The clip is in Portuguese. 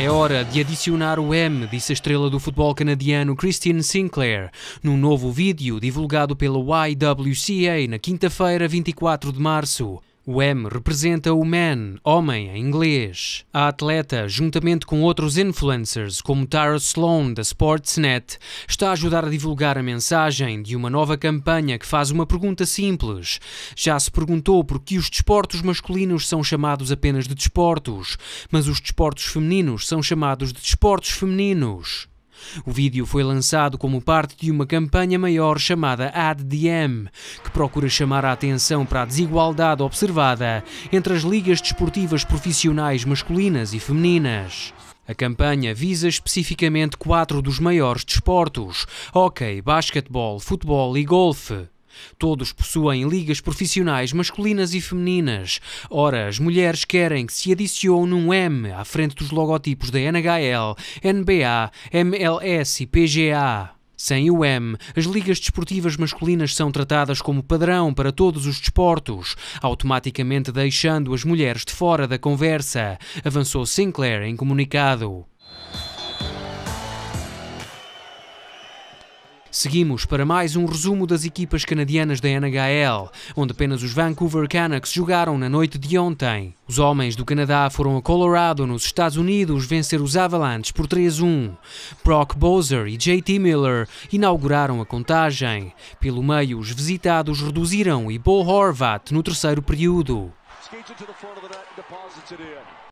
É hora de adicionar o M, disse a estrela do futebol canadiano Christian Sinclair, num novo vídeo divulgado pela YWCA na quinta-feira, 24 de março. O M representa o man, homem em inglês. A atleta, juntamente com outros influencers como Tara Sloan da Sportsnet, está a ajudar a divulgar a mensagem de uma nova campanha que faz uma pergunta simples. Já se perguntou por que os desportos masculinos são chamados apenas de desportos, mas os desportos femininos são chamados de desportos femininos. O vídeo foi lançado como parte de uma campanha maior chamada ADDM, que procura chamar a atenção para a desigualdade observada entre as ligas desportivas profissionais masculinas e femininas. A campanha visa especificamente quatro dos maiores desportos: hockey, basquetebol, futebol e golfe. Todos possuem ligas profissionais masculinas e femininas. Ora, as mulheres querem que se adicione um M à frente dos logotipos da NHL, NBA, MLS e PGA. Sem o M, as ligas desportivas masculinas são tratadas como padrão para todos os desportos, automaticamente deixando as mulheres de fora da conversa, avançou Sinclair em comunicado. Seguimos para mais um resumo das equipas canadianas da NHL, onde apenas os Vancouver Canucks jogaram na noite de ontem. Os homens do Canadá foram a Colorado, nos Estados Unidos, vencer os Avalanche por 3-1. Brock Bowser e JT Miller inauguraram a contagem. Pelo meio, os visitados reduziram e Bo Horvat no terceiro período.